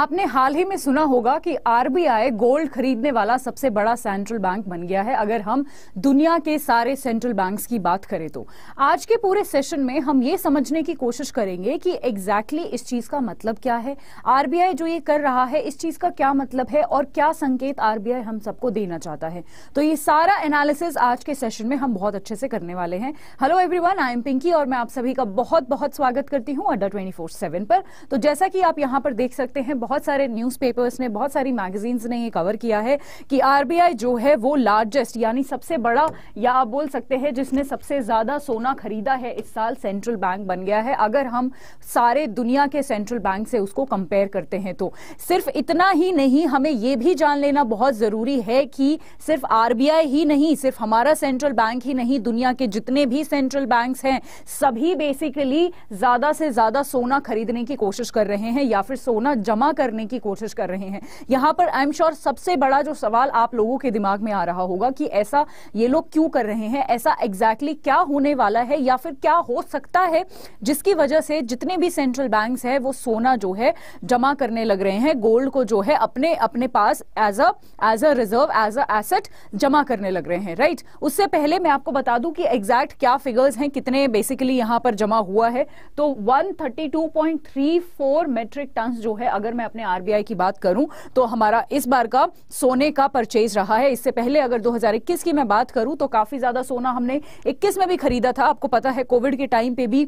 आपने हाल ही में सुना होगा कि आरबीआई गोल्ड खरीदने वाला सबसे बड़ा सेंट्रल बैंक बन गया है अगर हम दुनिया के सारे सेंट्रल बैंक्स की बात करें तो आज के पूरे सेशन में हम ये समझने की कोशिश करेंगे कि एग्जैक्टली exactly इस चीज का मतलब क्या है आरबीआई जो ये कर रहा है इस चीज का क्या मतलब है और क्या संकेत आरबीआई हम सबको देना चाहता है तो ये सारा एनालिसिस आज के सेशन में हम बहुत अच्छे से करने वाले हैं hello every I am Pinky और मैं आप सभी का बहुत बहुत स्वागत करती हूँ अड्डा ट्वेंटी पर तो जैसा कि आप यहाँ पर देख सकते हैं बहुत सारे न्यूज़पेपर्स ने बहुत सारी मैगजीन्स ने ये कवर किया है कि आरबीआई जो है वो लार्जेस्ट यानी सबसे बड़ा या आप बोल सकते हैं जिसने सबसे ज़्यादा सोना खरीदा है इस साल सेंट्रल बैंक बन गया है अगर हम सारे दुनिया के सेंट्रल बैंक से उसको कंपेयर करते हैं तो सिर्फ इतना ही नहीं हमें ये भी जान लेना बहुत ज़रूरी है कि सिर्फ आरबीआई ही नहीं सिर्फ हमारा सेंट्रल बैंक ही नहीं दुनिया के जितने भी सेंट्रल बैंक्स हैं सभी बेसिकली ज़्यादा से ज़्यादा सोना खरीदने की कोशिश कर रहे हैं या फिर सोना जमा गुनाह करने की कोशिश कर रहे हैं यहाँ पर आई एम श्योर सबसे बड़ा जो सवाल आप लोगों के दिमाग में आ रहा होगा कि ऐसा ये लोग क्यों कर रहे हैं ऐसा एग्जैक्टली exactly क्या होने वाला है या फिर क्या हो सकता है जिसकी वजह से जितने भी सेंट्रल बैंक है वो सोना जो है जमा करने लग रहे हैं गोल्ड को जो है अपने अपने पास as a as a reserve as a asset जमा करने लग रहे हैं राइट right? उससे पहले मैं आपको बता दूं कि एग्जैक्ट क्या फिगर्स हैं कितने बेसिकली यहां पर जमा हुआ है तो 132.34 मेट्रिक टन जो है अगर मैं मैं अपने आरबीआई की बात करूं तो हमारा इस बार का सोने का परचेज रहा है इससे पहले अगर 2021 की मैं बात करूं तो काफी ज्यादा सोना हमने 21 में भी खरीदा था आपको पता है कोविड के टाइम पे भी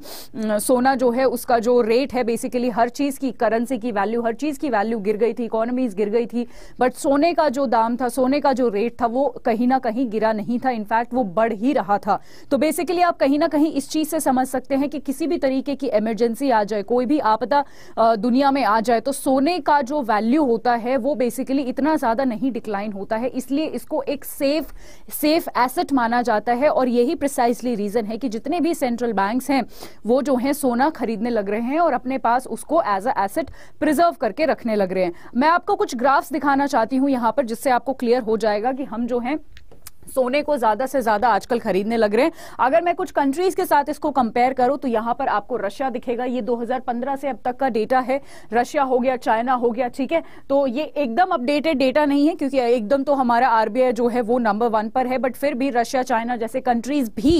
सोना जो है उसका जो रेट है बेसिकली हर चीज की करेंसी की वैल्यू हर चीज की वैल्यू गिर गई थी इकोनॉमीज गिर गई थी बट सोने का जो दाम था सोने का जो रेट था वो कहीं ना कहीं गिरा नहीं था इनफैक्ट वो बढ़ ही रहा था तो बेसिकली आप कहीं ना कहीं इस चीज से समझ सकते हैं कि किसी भी तरीके की इमरजेंसी आ जाए कोई भी आपदा दुनिया में आ जाए तो सोने सोने का जो वैल्यू होता है वो बेसिकली इतना ज़्यादा नहीं डिक्लाइन होता है इसलिए इसको एक सेफ सेफ एसेट माना जाता है और यही प्रिसाइसली रीज़न है कि जितने भी सेंट्रल बैंक्स हैं वो जो हैं सोना खरीदने लग रहे हैं और अपने पास उसको एज अ एसेट प्रिजर्व करके रखने लग रहे हैं मैं आपको कुछ ग्राफ्स दिखाना चाहती हूँ यहाँ पर जिससे आपको क्लियर हो जाएगा कि हम जो हैं सोने को ज्यादा से ज्यादा आजकल खरीदने लग रहे हैं अगर मैं कुछ कंट्रीज के साथ इसको कंपेयर करूं तो यहां पर आपको रशिया दिखेगा ये 2015 से अब तक का डेटा है रशिया हो गया चाइना हो गया ठीक है तो ये एकदम अपडेटेड डेटा नहीं है क्योंकि एकदम तो हमारा आरबीआई जो है वो नंबर वन पर है बट फिर भी रशिया चाइना जैसे कंट्रीज भी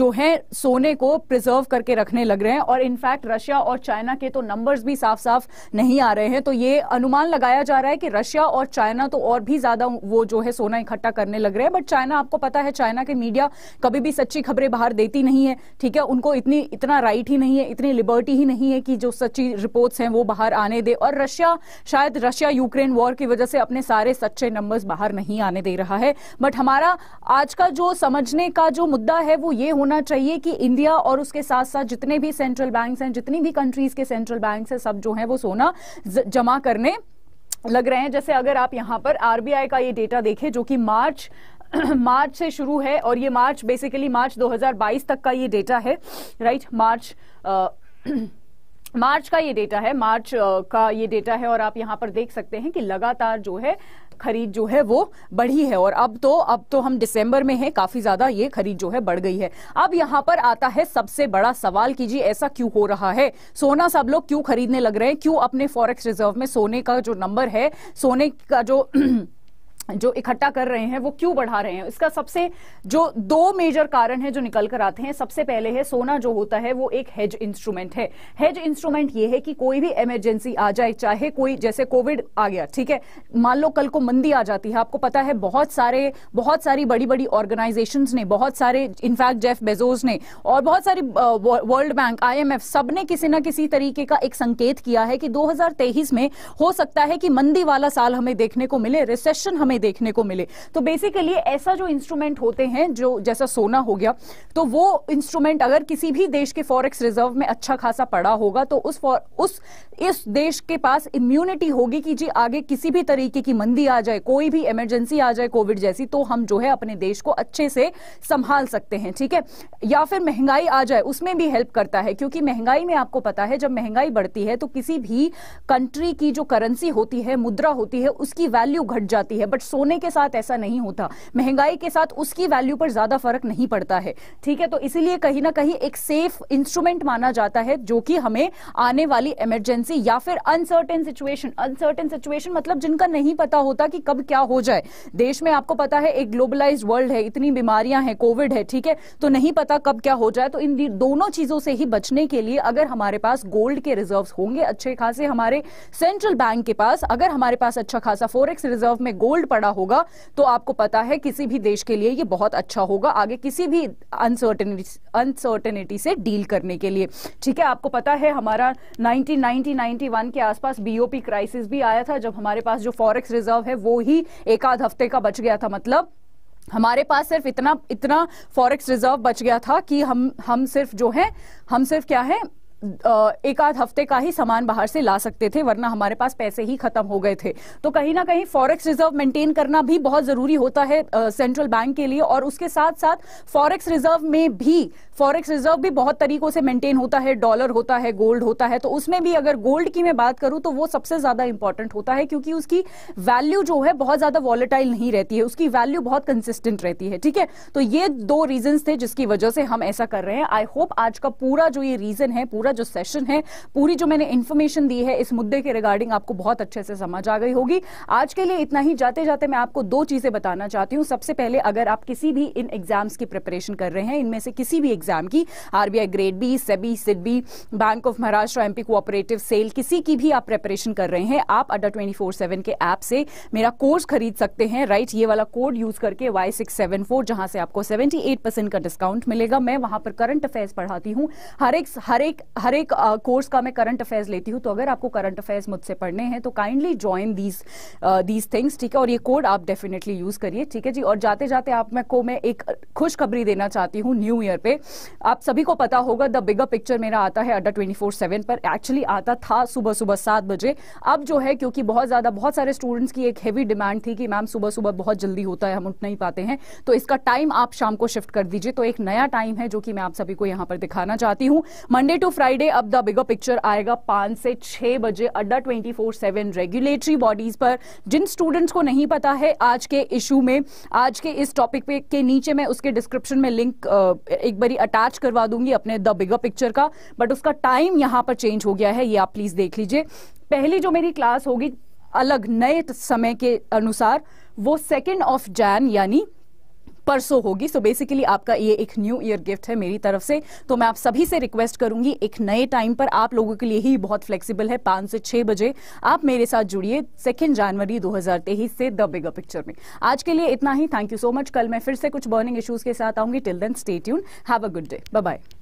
जो है सोने को प्रिजर्व करके रखने लग रहे हैं और इनफैक्ट रशिया और चाइना के तो नंबर भी साफ साफ नहीं आ रहे हैं तो ये अनुमान लगाया जा रहा है कि रशिया और चाइना तो और भी ज्यादा वो जो है सोना इकट्ठा करने लग रहे हैं बट चाइना आपको पता है चाइना के मीडिया कभी भी सच्ची खबरें बाहर देती नहीं है ठीक है उनको इतनी इतना राइट ही नहीं है इतनी लिबर्टी ही नहीं है कि जो सच्ची रिपोर्ट्स हैं वो बाहर आने दे और रशिया शायद रशिया यूक्रेन वॉर की वजह से अपने सारे सच्चे नंबर्स बाहर नहीं आने दे रहा है बट हमारा आज का जो समझने का जो मुद्दा है वो ये होना चाहिए कि इंडिया और उसके साथ साथ जितने भी सेंट्रल बैंक हैं जितनी भी कंट्रीज के सेंट्रल बैंक हैं सब जो है वो सोना जमा करने लग रहे हैं जैसे अगर आप यहां पर आरबीआई का ये डेटा देखें जो कि मार्च मार्च से शुरू है और ये मार्च बेसिकली मार्च 2022 तक का ये डेटा है राइट मार्च मार्च का ये डेटा है मार्च का ये डेटा है और आप यहाँ पर देख सकते हैं कि लगातार जो है खरीद जो है वो बढ़ी है और अब तो अब तो हम दिसंबर में हैं काफी ज्यादा ये खरीद जो है बढ़ गई है अब यहाँ पर आता है सबसे बड़ा सवाल कीजिए ऐसा क्यों हो रहा है सोना सब लोग क्यों खरीदने लग रहे हैं क्यों अपने फॉरेक्स रिजर्व में सोने का जो नंबर है सोने का जो जो इकट्ठा कर रहे हैं वो क्यों बढ़ा रहे हैं इसका सबसे जो दो मेजर कारण है जो निकल कर आते हैं सबसे पहले है सोना जो होता है वो एक हेज इंस्ट्रूमेंट है हेज इंस्ट्रूमेंट ये है कि कोई भी इमरजेंसी आ जाए चाहे कोई जैसे कोविड आ गया ठीक है मान लो कल को मंदी आ जाती है आपको पता है बहुत सारे बहुत सारी बड़ी बड़ी ऑर्गेनाइजेशन ने बहुत सारे इनफैक्ट जेफ बेजोज ने और बहुत सारी वर्ल्ड बैंक आई सब ने किसी ना किसी तरीके का एक संकेत किया है कि दो में हो सकता है कि मंदी वाला साल हमें देखने को मिले रिसेशन हमें देखने को मिले तो बेसिकली ऐसा जो इंस्ट्रूमेंट होते हैं जो जैसा सोना हो गया तो वो इंस्ट्रूमेंट अगर किसी भी देश के फॉरेक्स रिजर्व में अच्छा खासा पड़ा होगा तो उस उस इस देश के पास इम्यूनिटी होगी कि जी आगे किसी भी तरीके की मंदी आ जाए कोई भी इमरजेंसी आ जाए कोविड जैसी तो हम जो है अपने देश को अच्छे से संभाल सकते हैं ठीक है या फिर महंगाई आ जाए उसमें भी हेल्प करता है क्योंकि महंगाई में आपको पता है जब महंगाई बढ़ती है तो किसी भी कंट्री की जो करेंसी होती है मुद्रा होती है उसकी वैल्यू घट जाती है बट सोने के साथ ऐसा नहीं होता महंगाई के साथ उसकी वैल्यू पर ज्यादा फर्क नहीं पड़ता है ठीक है तो इसीलिए कहीं ना कहीं एक सेफ इंस्ट्रूमेंट माना जाता है जो कि हमें आने वाली इमरजेंसी या फिर अनसर्टेन सिचुएशन अनसर्टेन सिचुएशन मतलब जिनका नहीं पता होता कि कब क्या हो जाए देश में आपको पता है एक ग्लोबलाइज वर्ल्ड है इतनी बीमारियां हैं कोविड है ठीक है तो नहीं पता कब क्या हो जाए तो इन दोनों चीजों से ही बचने के लिए अगर हमारे पास गोल्ड के रिजर्व होंगे अच्छे खासे हमारे सेंट्रल बैंक के पास अगर हमारे पास अच्छा खासा फोरेक्स रिजर्व में गोल्ड पड़ा होगा तो आपको पता है किसी भी देश के लिए ये बहुत अच्छा होगा आगे किसी भी अनसर्टनिटी से डील करने के लिए ठीक है आपको पता है हमारा 1990 91 के आसपास बीओपी क्राइसिस भी आया था जब हमारे पास जो फॉरेक्स रिजर्व है वो ही एक आध हफ्ते का बच गया था मतलब हमारे पास सिर्फ इतना इतना फॉरेक्स रिजर्व बच गया था कि हम हम सिर्फ जो है हम सिर्फ क्या है एक आध हफ्ते का ही सामान बाहर से ला सकते थे वरना हमारे पास पैसे ही खत्म हो गए थे तो कहीं ना कहीं फॉरेक्स रिजर्व मेंटेन करना भी बहुत जरूरी होता है सेंट्रल बैंक के लिए और उसके साथ साथ फॉरेक्स रिजर्व में भी फॉरेक्स रिजर्व भी बहुत तरीकों से मेंटेन होता है डॉलर होता है गोल्ड होता है तो उसमें भी अगर गोल्ड की मैं बात करूं तो वो सबसे ज्यादा इंपॉर्टेंट होता है क्योंकि उसकी वैल्यू जो है बहुत ज्यादा वॉलेटाइल नहीं रहती है उसकी वैल्यू बहुत कंसिस्टेंट रहती है ठीक है तो ये दो रीजन थे जिसकी वजह से हम ऐसा कर रहे हैं आई होप आज का पूरा जो ये रीजन है पूरा पूरा जो सेशन है पूरी जो मैंने इन्फॉर्मेशन दी है इस मुद्दे के रिगार्डिंग आपको बहुत अच्छे से समझ आ गई होगी आज के लिए इतना ही जाते जाते मैं आपको दो चीजें बताना चाहती हूँ सबसे पहले अगर आप किसी भी इन एग्जाम्स की प्रिपरेशन कर रहे हैं इनमें से किसी भी एग्जाम की RBI grade B SEBI SIDBI Bank of Maharashtra MP cooperative cell किसी की भी आप प्रिपरेशन कर रहे हैं आप अड्डा ट्वेंटी फोर सेवन के ऐप से मेरा कोर्स खरीद सकते हैं राइट ये वाला कोड यूज करके वाई सिक्स सेवन फोर जहां से आपको सेवेंटी एट परसेंट का डिस्काउंट मिलेगा मैं वहां पर करंट अफेयर्स पढ़ाती हूं हर एक हर एक हर एक कोर्स का मैं करंट अफेयर्स लेती हूँ तो अगर आपको करंट अफेयर्स मुझसे पढ़ने हैं तो kindly join these these things ठीक है और ये कोड आप डेफिनेटली यूज करिए ठीक है जी और जाते जाते आप मैं को मैं एक खुशखबरी देना चाहती हूँ न्यू ईयर पे आप सभी को पता होगा द बिगर पिक्चर मेरा आता है अड्डा ट्वेंटी फोर सेवन पर एक्चुअली आता था सुबह सुबह सात बजे अब जो है क्योंकि बहुत ज़्यादा बहुत सारे स्टूडेंट्स की एक हैवी डिमांड थी कि मैम सुबह सुबह बहुत जल्दी होता है हम उठ नहीं पाते हैं तो इसका टाइम आप शाम को शिफ्ट कर दीजिए तो एक नया टाइम है जो कि मैं आप सभी को यहाँ पर दिखाना चाहती हूँ मंडे टू फ्राइडे फ्राइडे अब द बिगर पिक्चर आएगा पांच से छह बजे Adda twenty four seven regulatory bodies पर जिन स्टूडेंट्स को नहीं पता है आज के इशू में आज के इस टॉपिक पे के नीचे मैं उसके डिस्क्रिप्शन में लिंक एक बारी अटैच करवा दूंगी अपने द बिगर पिक्चर का बट उसका टाइम यहां पर चेंज हो गया है ये आप प्लीज़ देख लीजिए पहली जो मेरी क्लास होगी अलग नए समय के अनुसार वो सेकेंड ऑफ जैन यानी परसों होगी सो so बेसिकली आपका ये एक न्यू ईयर गिफ्ट है मेरी तरफ से तो मैं आप सभी से रिक्वेस्ट करूंगी एक नए टाइम पर आप लोगों के लिए ही बहुत फ्लेक्सिबल है पांच से छह बजे आप मेरे साथ जुड़िए सेकेंड जनवरी दो से द बिगर पिक्चर में आज के लिए इतना ही थैंक यू सो मच कल मैं फिर से कुछ बर्निंग इशूज के साथ आऊंगी टिल देन स्टेट यून have a good day bye